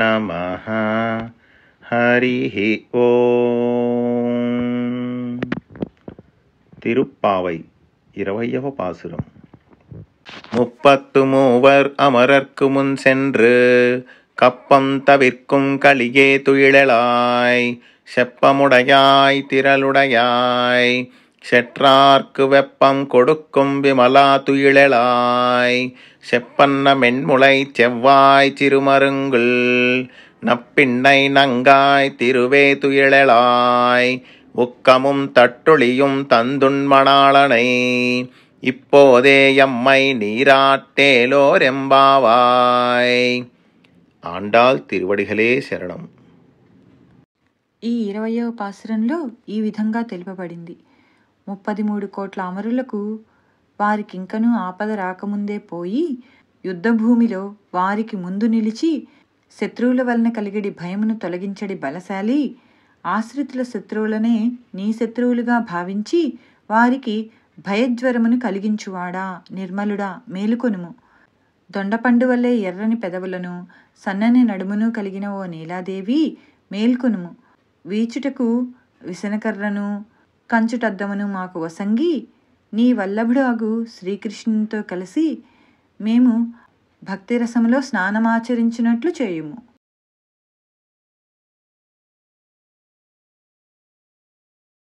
நம ஹரி ஓ திருப்பாவை இரவையவ பாசுரம் முப்பத்து மூவர் அமரர்க்கு முன் சென்று கப்பம் தவிர்க்கும் களியே துயிழலாய் செப்பமுடையாய் திரளுடையாய் செற்றார்க்கு வெப்பம் கொடுக்கும் விமலா துயிழலாய் செப்பன்ன மென்முளை செவ்வாய் திருமருங்குள் நப்பிண்ணை நங்காய் திருவே துயிழலாய் உக்கமும் தட்டொளியும் தந்துண்மணாளனை இப்போதே எம்மை நீராட்டேலோரெம்பாவாய் ఆండాల్ తిరువడిగలే శరణం ఈ ఇరవయవ పాసురంలో ఈ విధంగా తెలుపబడింది ముప్పది మూడు కోట్ల అమరులకు వారికింకనూ ఆపద రాకముందే పోయి యుద్ధభూమిలో వారికి ముందు నిలిచి శత్రువుల వలన కలిగిడి భయమును తొలగించడి బలశాలి ఆశ్రితుల శత్రువులనే నీ శత్రువులుగా భావించి వారికి భయజ్వరమును కలిగించువాడా నిర్మలుడా మేలుకొనుము దొండపండు వల్లే ఎర్రని పెదవులను సన్నని నడుమును కలిగిన ఓ నీలాదేవి మేల్కొనుము వీచుటకు విసనకర్రను కంచుటద్దమును మాకు వసంగి నీ వల్లభుడు అగు శ్రీకృష్ణునితో కలిసి మేము భక్తిరసములో స్నానమాచరించినట్లు చేయుము